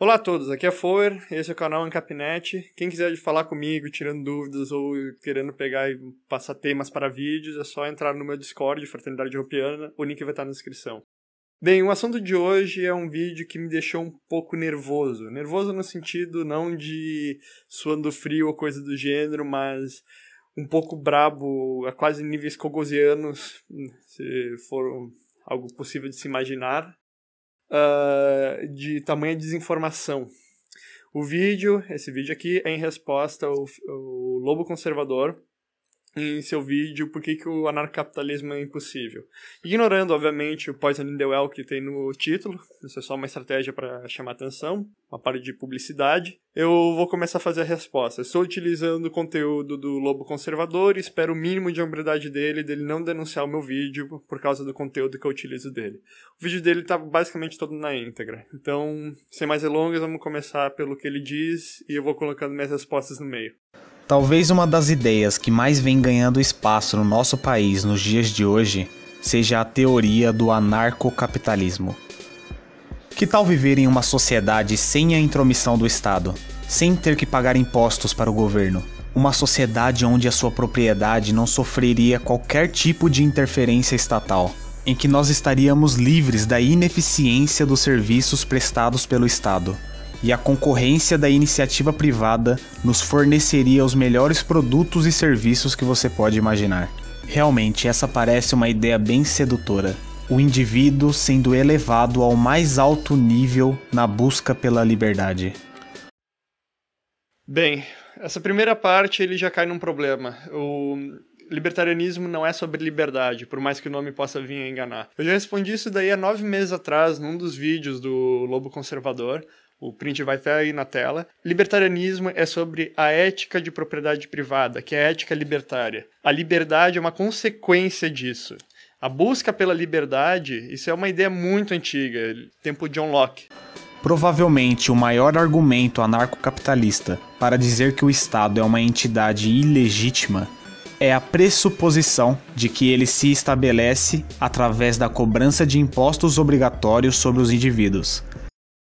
Olá a todos, aqui é Foer, esse é o canal Encapnet. Quem quiser falar comigo, tirando dúvidas ou querendo pegar e passar temas para vídeos, é só entrar no meu Discord, Fraternidade Europeana, o link vai estar na descrição. Bem, o assunto de hoje é um vídeo que me deixou um pouco nervoso. Nervoso no sentido não de suando frio ou coisa do gênero, mas um pouco brabo, a quase níveis cogosianos, se for algo possível de se imaginar uh, de tamanha desinformação. O vídeo, esse vídeo aqui, é em resposta ao, ao Lobo Conservador, em seu vídeo por que, que o anarcapitalismo é impossível. Ignorando, obviamente, o Poison in the Well que tem no título, isso é só uma estratégia para chamar atenção, uma parte de publicidade, eu vou começar a fazer a resposta. Estou utilizando o conteúdo do Lobo Conservador e espero o mínimo de hombridade dele, dele não denunciar o meu vídeo por causa do conteúdo que eu utilizo dele. O vídeo dele está basicamente todo na íntegra, então, sem mais delongas, vamos começar pelo que ele diz e eu vou colocando minhas respostas no meio. Talvez uma das ideias que mais vem ganhando espaço no nosso país nos dias de hoje seja a teoria do anarcocapitalismo. Que tal viver em uma sociedade sem a intromissão do Estado, sem ter que pagar impostos para o governo? Uma sociedade onde a sua propriedade não sofreria qualquer tipo de interferência estatal, em que nós estaríamos livres da ineficiência dos serviços prestados pelo Estado e a concorrência da iniciativa privada nos forneceria os melhores produtos e serviços que você pode imaginar. Realmente, essa parece uma ideia bem sedutora. O indivíduo sendo elevado ao mais alto nível na busca pela liberdade. Bem, essa primeira parte ele já cai num problema. O libertarianismo não é sobre liberdade, por mais que o nome possa vir a enganar. Eu já respondi isso daí há nove meses atrás, num dos vídeos do Lobo Conservador, o print vai estar aí na tela. Libertarianismo é sobre a ética de propriedade privada, que é a ética libertária. A liberdade é uma consequência disso. A busca pela liberdade, isso é uma ideia muito antiga, tempo de John Locke. Provavelmente o maior argumento anarcocapitalista para dizer que o Estado é uma entidade ilegítima é a pressuposição de que ele se estabelece através da cobrança de impostos obrigatórios sobre os indivíduos.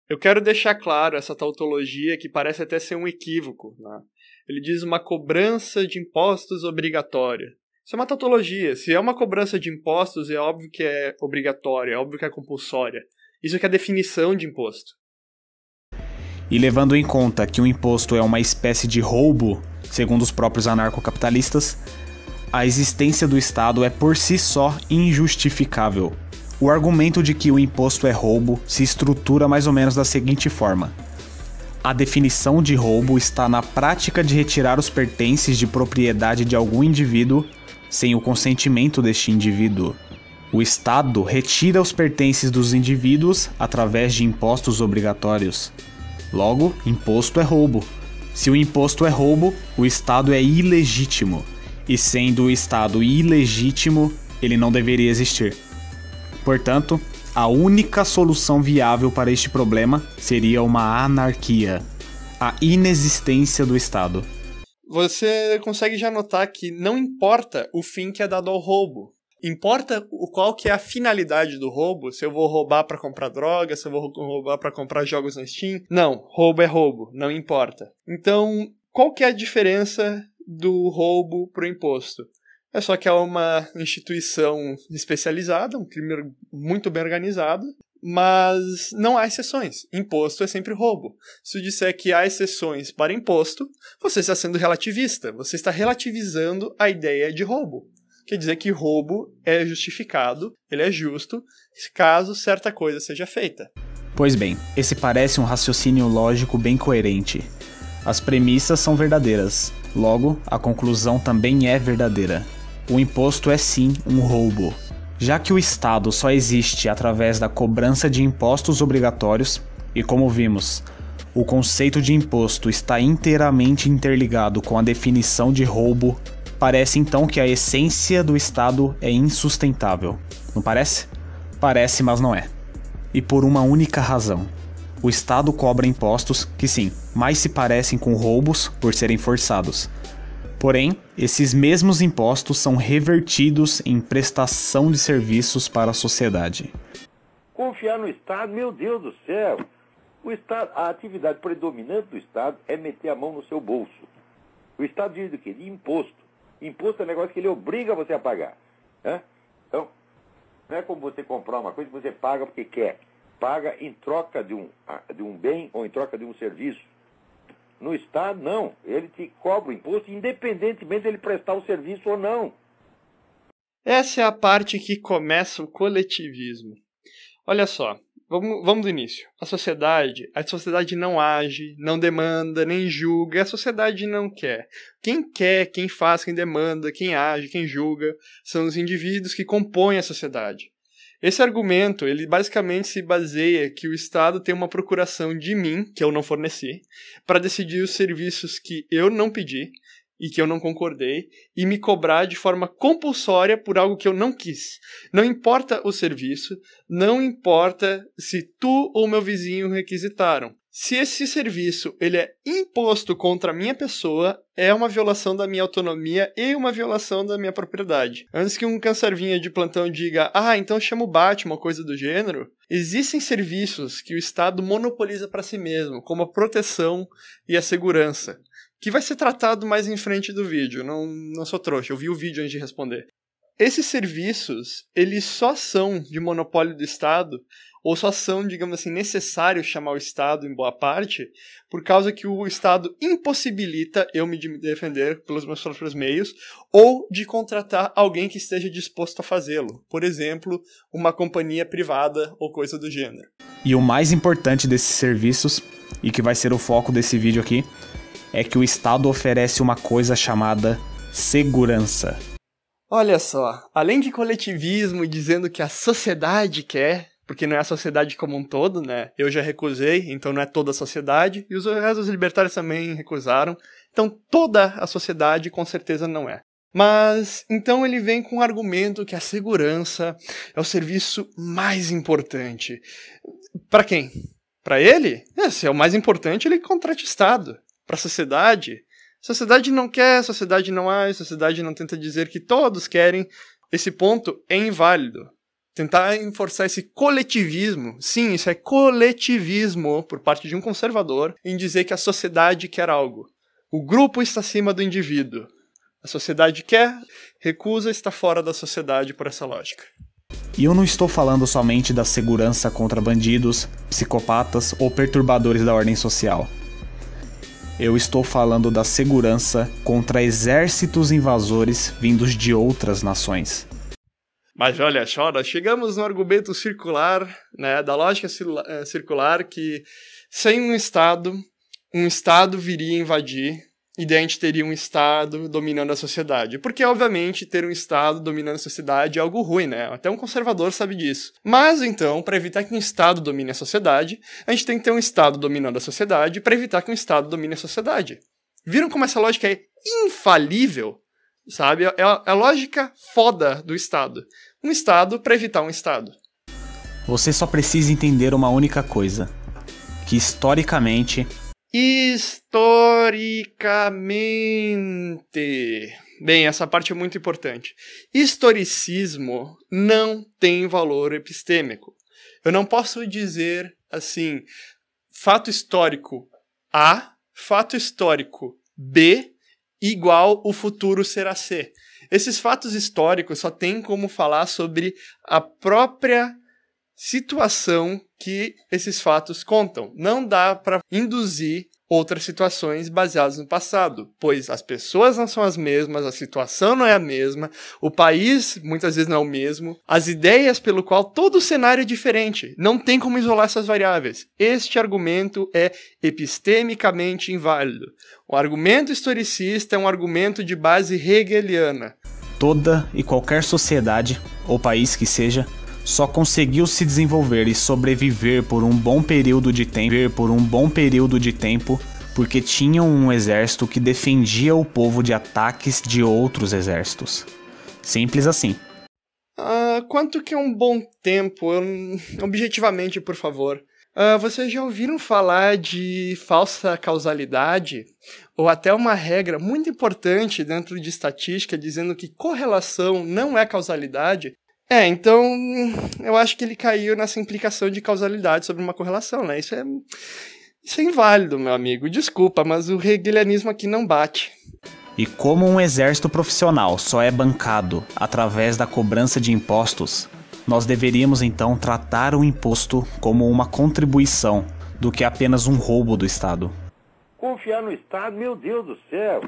Eu quero deixar claro essa tautologia que parece até ser um equívoco. Né? Ele diz uma cobrança de impostos obrigatória. Isso é uma tautologia. Se é uma cobrança de impostos, é óbvio que é obrigatória, é óbvio que é compulsória. Isso é que é a definição de imposto. E levando em conta que o imposto é uma espécie de roubo, segundo os próprios anarcocapitalistas, a existência do Estado é por si só injustificável. O argumento de que o imposto é roubo se estrutura mais ou menos da seguinte forma: a definição de roubo está na prática de retirar os pertences de propriedade de algum indivíduo sem o consentimento deste indivíduo. O Estado retira os pertences dos indivíduos através de impostos obrigatórios. Logo, imposto é roubo. Se o imposto é roubo, o Estado é ilegítimo. E sendo o Estado ilegítimo, ele não deveria existir. Portanto, a única solução viável para este problema seria uma anarquia a inexistência do Estado. Você consegue já notar que não importa o fim que é dado ao roubo. Importa o qual que é a finalidade do roubo, se eu vou roubar para comprar droga, se eu vou roubar para comprar jogos na Steam. Não, roubo é roubo, não importa. Então, qual que é a diferença do roubo pro imposto? É só que é uma instituição especializada, um crime muito bem organizado, mas não há exceções. Imposto é sempre roubo. Se eu disser que há exceções para imposto, você está sendo relativista, você está relativizando a ideia de roubo. Quer dizer que roubo é justificado, ele é justo, caso certa coisa seja feita. Pois bem, esse parece um raciocínio lógico bem coerente. As premissas são verdadeiras, logo, a conclusão também é verdadeira o imposto é sim um roubo. Já que o Estado só existe através da cobrança de impostos obrigatórios, e como vimos, o conceito de imposto está inteiramente interligado com a definição de roubo, parece então que a essência do Estado é insustentável. Não parece? Parece, mas não é. E por uma única razão. O Estado cobra impostos que, sim, mais se parecem com roubos por serem forçados, Porém, esses mesmos impostos são revertidos em prestação de serviços para a sociedade. Confiar no Estado, meu Deus do céu! O Estado, a atividade predominante do Estado é meter a mão no seu bolso. O Estado diz do quê? De imposto. Imposto é um negócio que ele obriga você a pagar. Né? Então, não é como você comprar uma coisa que você paga porque quer. Paga em troca de um, ah, de um bem ou em troca de um serviço. No Estado, não. Ele te cobra o imposto, independentemente de ele prestar o serviço ou não. Essa é a parte que começa o coletivismo. Olha só, vamos, vamos do início. A sociedade, a sociedade não age, não demanda, nem julga, a sociedade não quer. Quem quer, quem faz, quem demanda, quem age, quem julga, são os indivíduos que compõem a sociedade. Esse argumento, ele basicamente se baseia que o Estado tem uma procuração de mim, que eu não forneci, para decidir os serviços que eu não pedi e que eu não concordei e me cobrar de forma compulsória por algo que eu não quis. Não importa o serviço, não importa se tu ou meu vizinho requisitaram. Se esse serviço ele é imposto contra a minha pessoa, é uma violação da minha autonomia e uma violação da minha propriedade. Antes que um cancervinha de plantão diga, ah, então chama o Batman, uma coisa do gênero, existem serviços que o Estado monopoliza para si mesmo, como a proteção e a segurança, que vai ser tratado mais em frente do vídeo. Não, não sou trouxa, eu vi o vídeo antes de responder. Esses serviços, eles só são de monopólio do Estado ou só são, digamos assim, necessários chamar o Estado em boa parte, por causa que o Estado impossibilita eu me defender pelos meus próprios meios, ou de contratar alguém que esteja disposto a fazê-lo, por exemplo, uma companhia privada ou coisa do gênero. E o mais importante desses serviços, e que vai ser o foco desse vídeo aqui, é que o Estado oferece uma coisa chamada segurança. Olha só, além de coletivismo dizendo que a sociedade quer, porque não é a sociedade como um todo, né? Eu já recusei, então não é toda a sociedade, e os restos libertários também recusaram, então toda a sociedade com certeza não é. Mas então ele vem com o argumento que a segurança é o serviço mais importante. Para quem? Para ele? É, se é o mais importante, ele é contrata Estado. Para a sociedade? Sociedade não quer, sociedade não há, sociedade não tenta dizer que todos querem. Esse ponto é inválido tentar enforçar esse coletivismo, sim, isso é coletivismo por parte de um conservador, em dizer que a sociedade quer algo. O grupo está acima do indivíduo. A sociedade quer, recusa está fora da sociedade por essa lógica. E eu não estou falando somente da segurança contra bandidos, psicopatas ou perturbadores da ordem social. Eu estou falando da segurança contra exércitos invasores vindos de outras nações. Mas olha, chora, chegamos no argumento circular, né, da lógica eh, circular que sem um Estado, um Estado viria invadir e daí a gente teria um Estado dominando a sociedade. Porque, obviamente, ter um Estado dominando a sociedade é algo ruim, né? Até um conservador sabe disso. Mas, então, para evitar que um Estado domine a sociedade, a gente tem que ter um Estado dominando a sociedade para evitar que um Estado domine a sociedade. Viram como essa lógica é infalível? Sabe? É, é, é a lógica foda do Estado. Um Estado para evitar um Estado. Você só precisa entender uma única coisa: que historicamente. Historicamente. Bem, essa parte é muito importante. Historicismo não tem valor epistêmico. Eu não posso dizer assim: fato histórico A, fato histórico B igual o futuro será ser. Esses fatos históricos só têm como falar sobre a própria situação que esses fatos contam. Não dá para induzir outras situações baseadas no passado, pois as pessoas não são as mesmas, a situação não é a mesma, o país muitas vezes não é o mesmo, as ideias pelo qual todo o cenário é diferente, não tem como isolar essas variáveis. Este argumento é epistemicamente inválido. O argumento historicista é um argumento de base hegeliana. Toda e qualquer sociedade ou país que seja só conseguiu se desenvolver e sobreviver por um bom período de tempo, por um bom período de tempo, porque tinham um exército que defendia o povo de ataques de outros exércitos. Simples assim. Uh, quanto que é um bom tempo? objetivamente, por favor. Uh, vocês já ouviram falar de falsa causalidade? Ou até uma regra muito importante dentro de estatística dizendo que correlação não é causalidade? É, então eu acho que ele caiu nessa implicação de causalidade sobre uma correlação, né? Isso é, isso é inválido, meu amigo. Desculpa, mas o hegelianismo aqui não bate. E como um exército profissional só é bancado através da cobrança de impostos, nós deveríamos então tratar o imposto como uma contribuição do que apenas um roubo do Estado. Confiar no Estado, meu Deus do céu!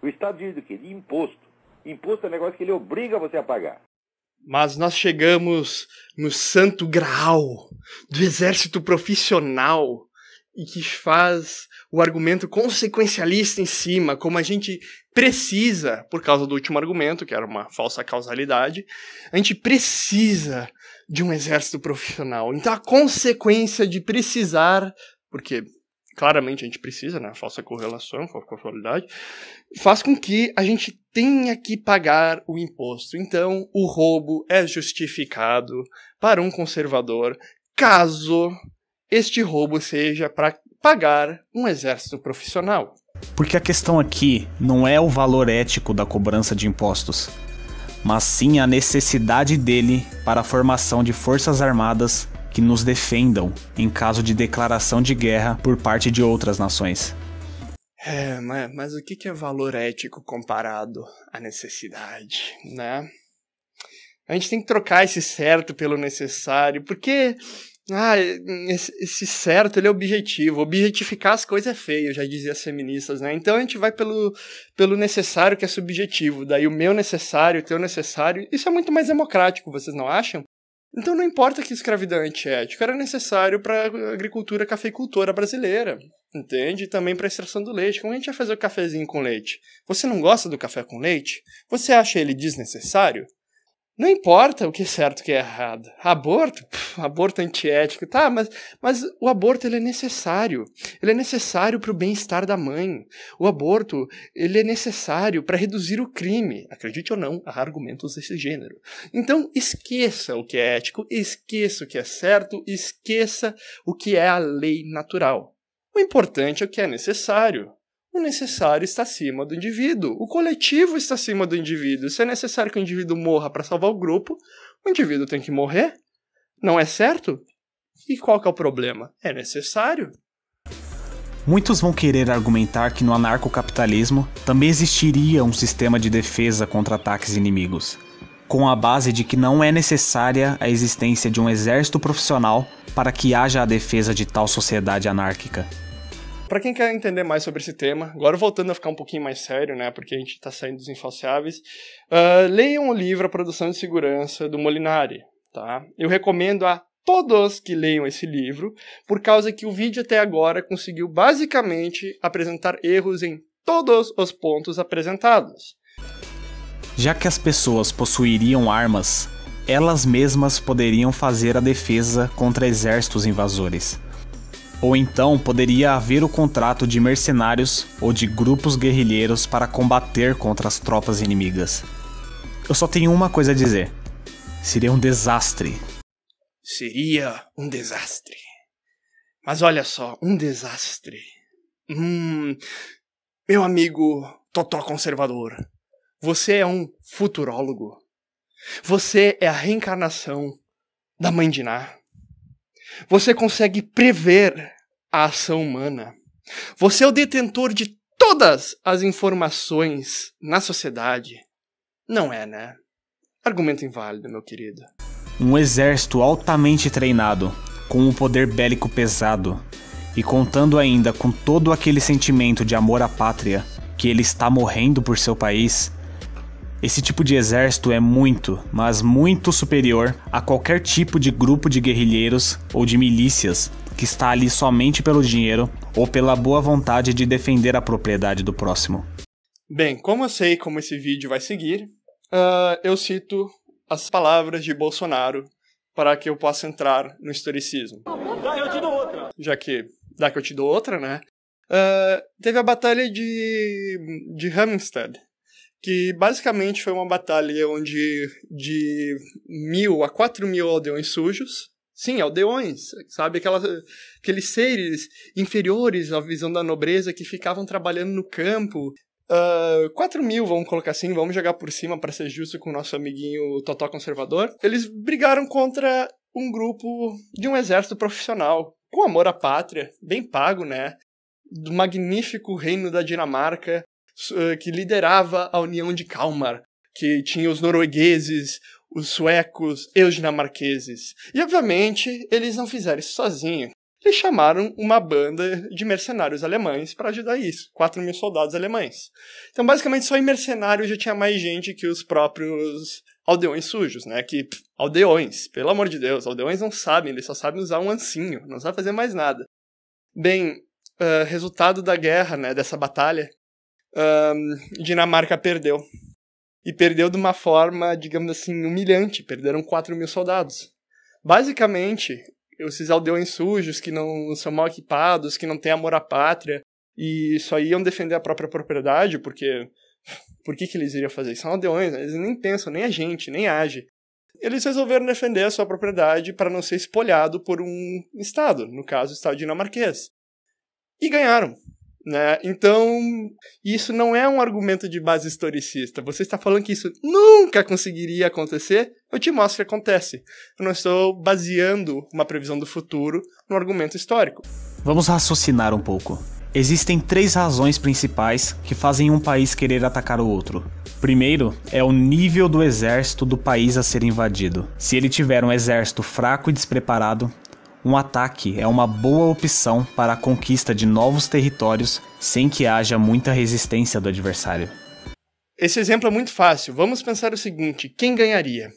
O Estado diz do quê? De imposto. Imposto é um negócio que ele obriga você a pagar mas nós chegamos no santo graal do exército profissional e que faz o argumento consequencialista em cima, como a gente precisa, por causa do último argumento, que era uma falsa causalidade, a gente precisa de um exército profissional. Então a consequência de precisar, porque claramente a gente precisa, né? A falsa correlação falsa a causalidade, faz com que a gente tenha que pagar o imposto. Então, o roubo é justificado para um conservador caso este roubo seja para pagar um exército profissional. Porque a questão aqui não é o valor ético da cobrança de impostos, mas sim a necessidade dele para a formação de forças armadas que nos defendam em caso de declaração de guerra por parte de outras nações. É, mas, né, mas o que é valor ético comparado à necessidade, né? A gente tem que trocar esse certo pelo necessário, porque ah, esse certo ele é objetivo. Objetificar as coisas é feio, já dizia as feministas, né? Então a gente vai pelo, pelo necessário que é subjetivo. Daí o meu necessário, o teu necessário. Isso é muito mais democrático, vocês não acham? Então não importa que escravidão é antiética, tipo, era necessário para a agricultura cafeicultora brasileira, entende? E também para a extração do leite. Como a gente ia fazer o cafezinho com leite? Você não gosta do café com leite? Você acha ele desnecessário? Não importa o que é certo e o que é errado. Aborto, pff, aborto antiético, tá, mas, mas o aborto ele é necessário. Ele é necessário para o bem-estar da mãe. O aborto ele é necessário para reduzir o crime. Acredite ou não, há argumentos desse gênero. Então esqueça o que é ético, esqueça o que é certo, esqueça o que é a lei natural. O importante é o que é necessário o necessário está acima do indivíduo. O coletivo está acima do indivíduo. Se é necessário que o indivíduo morra para salvar o grupo, o indivíduo tem que morrer. Não é certo? E qual que é o problema? É necessário. Muitos vão querer argumentar que no anarcocapitalismo também existiria um sistema de defesa contra ataques inimigos, com a base de que não é necessária a existência de um exército profissional para que haja a defesa de tal sociedade anárquica. Para quem quer entender mais sobre esse tema, agora voltando a ficar um pouquinho mais sério, né, porque a gente está saindo dos infalciáveis, uh, leiam o livro A Produção de Segurança do Molinari, tá? Eu recomendo a todos que leiam esse livro, por causa que o vídeo até agora conseguiu basicamente apresentar erros em todos os pontos apresentados. Já que as pessoas possuiriam armas, elas mesmas poderiam fazer a defesa contra exércitos invasores. Ou então poderia haver o contrato de mercenários ou de grupos guerrilheiros para combater contra as tropas inimigas. Eu só tenho uma coisa a dizer: seria um desastre. Seria um desastre. Mas olha só, um desastre. Hum. Meu amigo Totó Conservador, você é um futurólogo. Você é a reencarnação da mãe de Ná. Você consegue prever a ação humana. Você é o detentor de todas as informações na sociedade. Não é, né? Argumento inválido, meu querido. Um exército altamente treinado, com um poder bélico pesado, e contando ainda com todo aquele sentimento de amor à pátria que ele está morrendo por seu país, esse tipo de exército é muito, mas muito superior a qualquer tipo de grupo de guerrilheiros ou de milícias que está ali somente pelo dinheiro ou pela boa vontade de defender a propriedade do próximo. Bem, como eu sei como esse vídeo vai seguir, uh, eu cito as palavras de Bolsonaro para que eu possa entrar no historicismo. Dá, eu te dou outra. Já que dá que eu te dou outra, né? Uh, teve a batalha de, de Hampstead, que basicamente foi uma batalha onde de mil a quatro mil aldeões sujos, sim, aldeões, sabe? Aquelas, aqueles seres inferiores à visão da nobreza que ficavam trabalhando no campo. Uh, ah, 4 mil, vamos colocar assim, vamos jogar por cima para ser justo com o nosso amiguinho Totó Conservador. Eles brigaram contra um grupo de um exército profissional, com amor à pátria, bem pago, né? Do magnífico reino da Dinamarca, eh, que liderava a União de Kalmar, que tinha os noruegueses, os suecos e os dinamarqueses. E obviamente eles não fizeram isso sozinhos. Eles chamaram uma banda de mercenários alemães para ajudar isso, 4 mil soldados alemães. Então, basicamente, só em mercenários já tinha mais gente que os próprios aldeões sujos, né? Que pff, aldeões, pelo amor de Deus, aldeões não sabem, eles só sabem usar um ancinho, não sabem fazer mais nada. Bem, uh, resultado da guerra, né? Dessa batalha, um, Dinamarca perdeu. E perdeu de uma forma, digamos assim, humilhante. Perderam 4 mil soldados. Basicamente, esses aldeões sujos, que não são mal equipados, que não têm amor à pátria, e só iam defender a própria propriedade, porque por que, que eles iriam fazer isso? São aldeões, né? eles nem pensam, nem a gente, nem age. Eles resolveram defender a sua propriedade para não ser espolhado por um Estado, no caso, o Estado dinamarquês. E ganharam. Né? Então, isso não é um argumento de base historicista. Você está falando que isso nunca conseguiria acontecer? Eu te mostro que acontece. Eu não estou baseando uma previsão do futuro no argumento histórico. Vamos raciocinar um pouco. Existem três razões principais que fazem um país querer atacar o outro. Primeiro, é o nível do exército do país a ser invadido. Se ele tiver um exército fraco e despreparado, um ataque é uma boa opção para a conquista de novos territórios sem que haja muita resistência do adversário. Esse exemplo é muito fácil. Vamos pensar o seguinte: quem ganharia?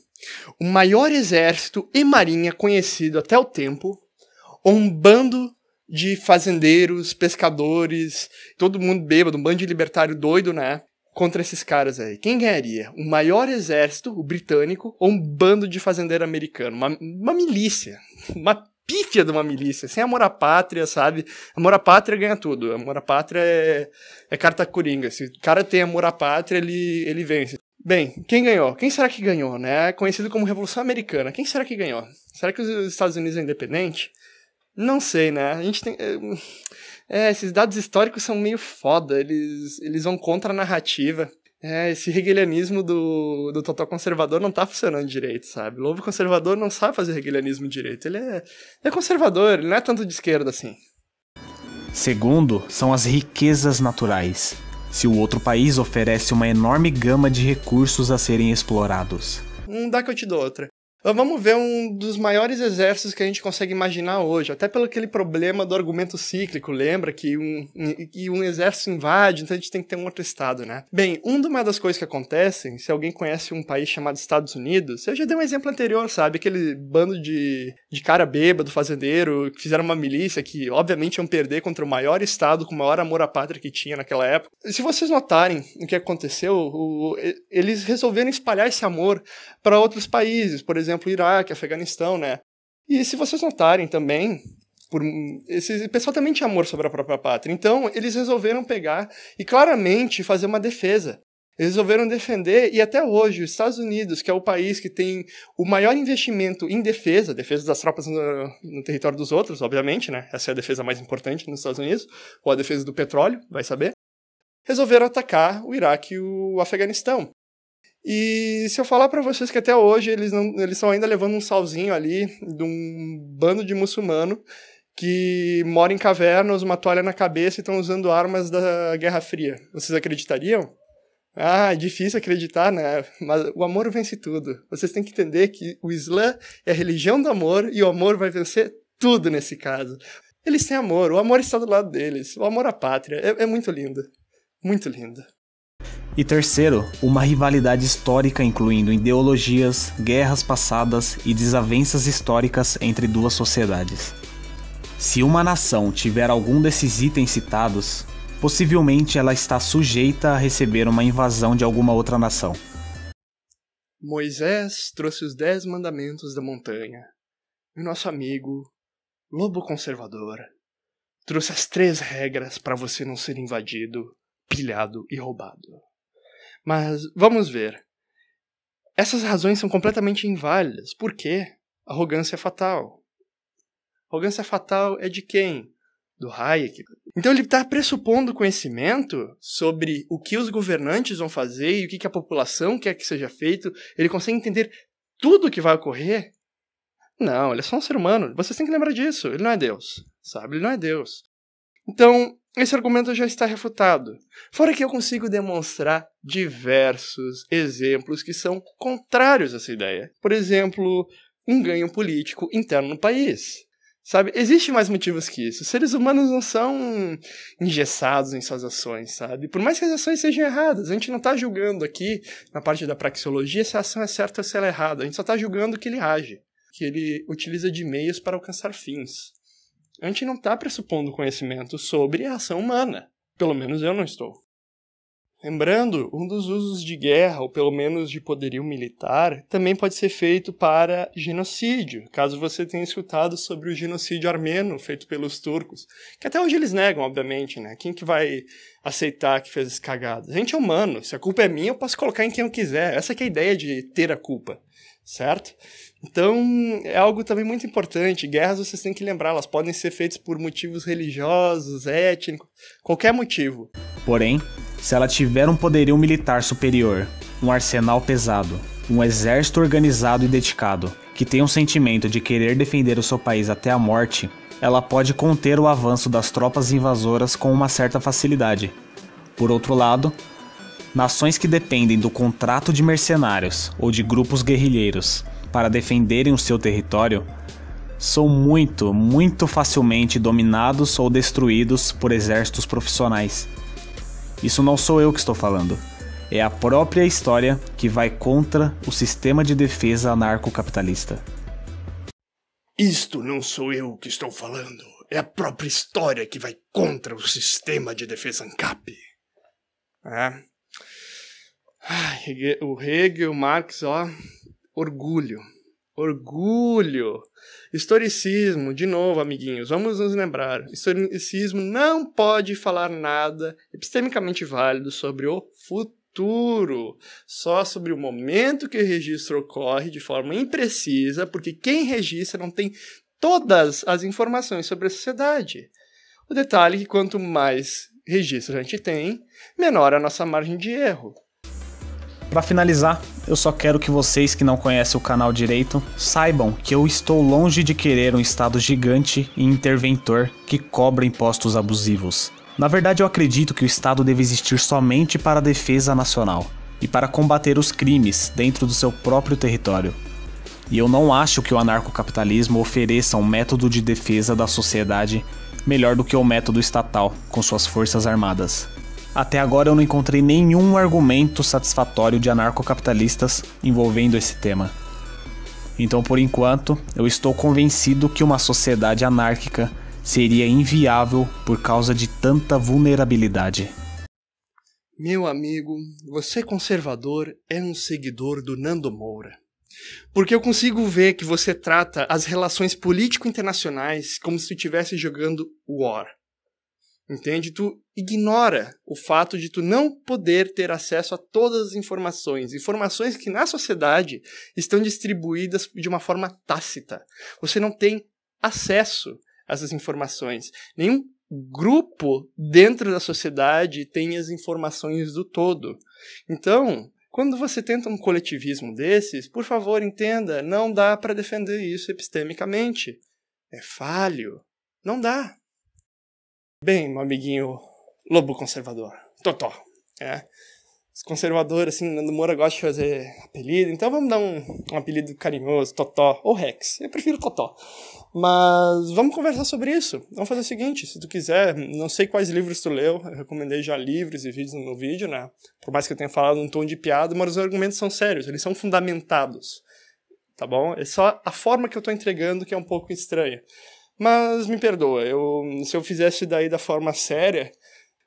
O maior exército e marinha conhecido até o tempo, ou um bando de fazendeiros, pescadores, todo mundo bêbado, um bando de libertário doido, né? Contra esses caras aí. Quem ganharia? O maior exército, o britânico, ou um bando de fazendeiro americano? Uma, uma milícia. Uma pífia de uma milícia, sem assim, amor à pátria, sabe? Amor à pátria ganha tudo. Amor à pátria é, é carta coringa. Se assim. o cara tem amor à pátria, ele, ele vence. Bem, quem ganhou? Quem será que ganhou, né? Conhecido como Revolução Americana. Quem será que ganhou? Será que os Estados Unidos é independente? Não sei, né? A gente tem. É, esses dados históricos são meio foda. Eles, eles vão contra a narrativa. É, esse hegelianismo do, do total conservador não tá funcionando direito, sabe? O lobo conservador não sabe fazer hegelianismo direito. Ele é, é conservador, ele não é tanto de esquerda assim. Segundo, são as riquezas naturais. Se o outro país oferece uma enorme gama de recursos a serem explorados. Não dá que eu te dou outra. Ah, vamos ver um dos maiores exércitos que a gente consegue imaginar hoje, até pelo aquele problema do argumento cíclico, lembra que um, que um exército invade, então a gente tem que ter um outro estado, né? Bem, uma das coisas que acontecem, se alguém conhece um país chamado Estados Unidos, eu já dei um exemplo anterior, sabe? Aquele bando de, de cara bêbado, fazendeiro, que fizeram uma milícia que, obviamente, iam perder contra o maior estado com o maior amor à pátria que tinha naquela época. Se vocês notarem o que aconteceu, o, eles resolveram espalhar esse amor para outros países, por exemplo exemplo, Iraque, Afeganistão, né? E se vocês notarem também, por, esse pessoal também tinha amor sobre a própria pátria. Então, eles resolveram pegar e claramente fazer uma defesa. Eles resolveram defender, e até hoje, os Estados Unidos, que é o país que tem o maior investimento em defesa, defesa das tropas no, no, território dos outros, obviamente, né? Essa é a defesa mais importante nos Estados Unidos, ou a defesa do petróleo, vai saber. Resolveram atacar o Iraque e o Afeganistão. E se eu falar para vocês que até hoje eles, não, eles estão ainda levando um salzinho ali de um bando de muçulmano que mora em cavernas, uma toalha na cabeça e estão usando armas da Guerra Fria. Vocês acreditariam? Ah, é difícil acreditar, né? Mas o amor vence tudo. Vocês têm que entender que o Islã é a religião do amor e o amor vai vencer tudo nesse caso. Eles têm amor, o amor está do lado deles, o amor à pátria. É, é muito lindo. Muito lindo. E terceiro, uma rivalidade histórica incluindo ideologias, guerras passadas e desavenças históricas entre duas sociedades. Se uma nação tiver algum desses itens citados, possivelmente ela está sujeita a receber uma invasão de alguma outra nação. Moisés trouxe os Dez Mandamentos da Montanha, e o nosso amigo, Lobo Conservador, trouxe as três regras para você não ser invadido, pilhado e roubado. Mas vamos ver. Essas razões são completamente inválidas. Por quê? Arrogância é fatal. Arrogância fatal é de quem? Do Hayek. Então ele está pressupondo conhecimento sobre o que os governantes vão fazer e o que a população quer que seja feito. Ele consegue entender tudo o que vai ocorrer? Não, ele é só um ser humano. Vocês têm que lembrar disso. Ele não é Deus, sabe? Ele não é Deus. Então, esse argumento já está refutado. Fora que eu consigo demonstrar diversos exemplos que são contrários a essa ideia. Por exemplo, um ganho político interno no país. Sabe? Existe mais motivos que isso. Os seres humanos não são engessados em suas ações, sabe? Por mais que as ações sejam erradas, a gente não está julgando aqui, na parte da praxeologia, se a ação é certa ou se ela é errada. A gente só está julgando que ele age, que ele utiliza de meios para alcançar fins a gente não está pressupondo conhecimento sobre a ação humana. Pelo menos eu não estou. Lembrando, um dos usos de guerra, ou pelo menos de poderio militar, também pode ser feito para genocídio, caso você tenha escutado sobre o genocídio armeno feito pelos turcos, que até hoje eles negam, obviamente, né? Quem que vai aceitar que fez as cagadas? A gente é humano, se a culpa é minha, eu posso colocar em quem eu quiser. Essa é a ideia de ter a culpa certo? Então, é algo também muito importante. Guerras vocês têm que lembrar, elas podem ser feitas por motivos religiosos, étnicos, qualquer motivo. Porém, se ela tiver um poderio militar superior, um arsenal pesado, um exército organizado e dedicado, que tem um sentimento de querer defender o seu país até a morte, ela pode conter o avanço das tropas invasoras com uma certa facilidade. Por outro lado, Nações que dependem do contrato de mercenários ou de grupos guerrilheiros para defenderem o seu território são muito, muito facilmente dominados ou destruídos por exércitos profissionais. Isso não sou eu que estou falando. É a própria história que vai contra o sistema de defesa anarcocapitalista. Isto não sou eu que estou falando. É a própria história que vai contra o sistema de defesa ANCAP. É, o Hegel, o Marx, ó, orgulho. Orgulho. Historicismo, de novo, amiguinhos, vamos nos lembrar. Historicismo não pode falar nada epistemicamente válido sobre o futuro, só sobre o momento que o registro ocorre de forma imprecisa, porque quem registra não tem todas as informações sobre a sociedade. O detalhe é que quanto mais registro a gente tem, menor a nossa margem de erro. Para finalizar, eu só quero que vocês que não conhecem o canal direito saibam que eu estou longe de querer um Estado gigante e interventor que cobra impostos abusivos. Na verdade, eu acredito que o Estado deve existir somente para a defesa nacional e para combater os crimes dentro do seu próprio território. E eu não acho que o anarcocapitalismo ofereça um método de defesa da sociedade melhor do que o método estatal com suas forças armadas. Até agora eu não encontrei nenhum argumento satisfatório de anarcocapitalistas envolvendo esse tema. Então, por enquanto, eu estou convencido que uma sociedade anárquica seria inviável por causa de tanta vulnerabilidade. Meu amigo, você conservador é um seguidor do Nando Moura. Porque eu consigo ver que você trata as relações político-internacionais como se estivesse jogando War. Entende? Tu ignora o fato de tu não poder ter acesso a todas as informações, informações que na sociedade estão distribuídas de uma forma tácita. Você não tem acesso a essas informações. Nenhum grupo dentro da sociedade tem as informações do todo. Então, quando você tenta um coletivismo desses, por favor, entenda, não dá para defender isso epistemicamente. É falho. Não dá. Bem, meu amiguinho lobo conservador, Totó, é. Os conservadores, assim, Nando Moura gosta de fazer apelido, então vamos dar um, um apelido carinhoso, Totó, ou Rex, eu prefiro Totó. Mas vamos conversar sobre isso. Vamos fazer o seguinte, se tu quiser, não sei quais livros tu leu, eu recomendei já livros e vídeos no meu vídeo, né? Por mais que eu tenha falado um tom de piada, mas os argumentos são sérios, eles são fundamentados, tá bom? É só a forma que eu tô entregando que é um pouco estranha. Mas me perdoa, eu, se eu fizesse daí da forma séria.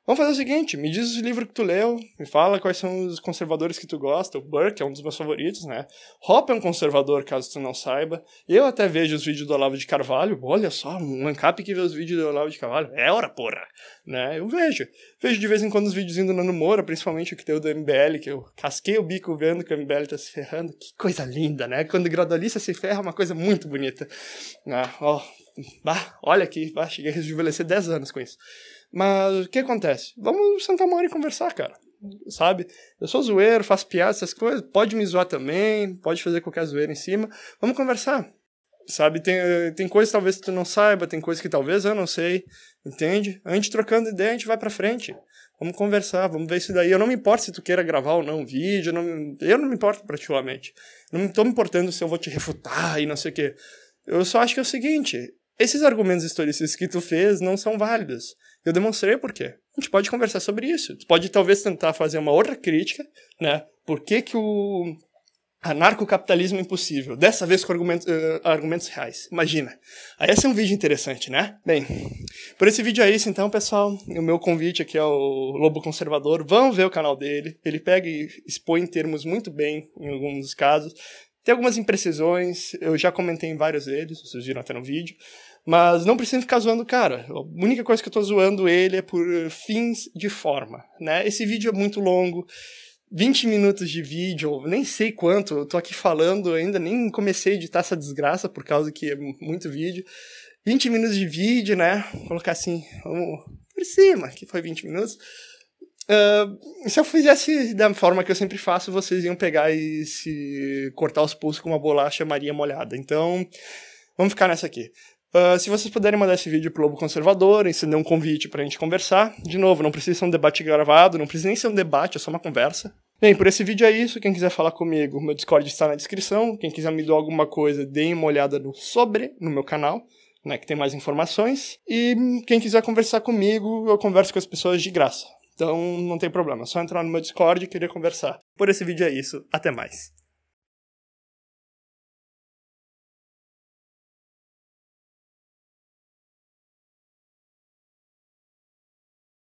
Vamos fazer o seguinte: me diz o livro que tu leu, me fala quais são os conservadores que tu gosta. O Burke é um dos meus favoritos, né? Hop é um conservador, caso tu não saiba. Eu até vejo os vídeos do Olavo de Carvalho. Olha só, um ANCAP que vê os vídeos do Olavo de Carvalho. É hora, porra! Né? Eu vejo. Vejo de vez em quando os vídeos indo no Moura, principalmente o que o do MBL, que eu casquei o bico vendo que o MBL tá se ferrando. Que coisa linda, né? Quando gradualista se ferra, é uma coisa muito bonita. Né? Ó, Bah, olha aqui, bah, cheguei a rejuvenescer 10 anos com isso. Mas o que acontece? Vamos sentar uma hora e conversar, cara. Sabe? Eu sou zoeiro, faço piada, essas coisas. Pode me zoar também, pode fazer qualquer zoeira em cima. Vamos conversar. Sabe? Tem, tem coisas talvez tu não saiba, tem coisas que talvez eu não sei. Entende? A gente trocando ideia, a gente vai pra frente. Vamos conversar, vamos ver isso daí. Eu não me importo se tu queira gravar ou não um vídeo, eu não, eu não me importo praticamente Não estou me importando se eu vou te refutar e não sei o quê. Eu só acho que é o seguinte, esses argumentos historicistas que tu fez não são válidos. Eu demonstrei por quê. A gente pode conversar sobre isso. Tu pode talvez tentar fazer uma outra crítica, né? Por que, que o anarcocapitalismo é impossível? Dessa vez com argumentos, uh, eh, argumentos reais. Imagina. Aí esse é um vídeo interessante, né? Bem, por esse vídeo é isso então, pessoal. O meu convite aqui é o Lobo Conservador. Vão ver o canal dele. Ele pega e expõe em termos muito bem, em alguns casos. Tem algumas imprecisões, eu já comentei em vários deles, vocês viram até no vídeo, mas não precisa ficar zoando o cara. A única coisa que eu tô zoando ele é por fins de forma, né? Esse vídeo é muito longo, 20 minutos de vídeo, nem sei quanto, eu tô aqui falando ainda, nem comecei a editar essa desgraça por causa que é muito vídeo. 20 minutos de vídeo, né? Vou colocar assim, vamos por cima, que foi 20 minutos. Ah, se eu fizesse da forma que eu sempre faço, vocês iam pegar e se cortar os pulsos com uma bolacha Maria molhada. Então, vamos ficar nessa aqui. Uh, se vocês puderem mandar esse vídeo pro Lobo Conservador, estender um convite pra gente conversar. De novo, não precisa ser um debate gravado, não precisa nem ser um debate, é só uma conversa. Bem, por esse vídeo é isso. Quem quiser falar comigo, meu Discord está na descrição. Quem quiser me dar alguma coisa, deem uma olhada no sobre, no meu canal. Né, que tem mais informações. E hum, quem quiser conversar comigo, eu converso com as pessoas de graça. Então não tem problema, é só entrar no meu Discord e querer conversar. Por esse vídeo é isso, até mais.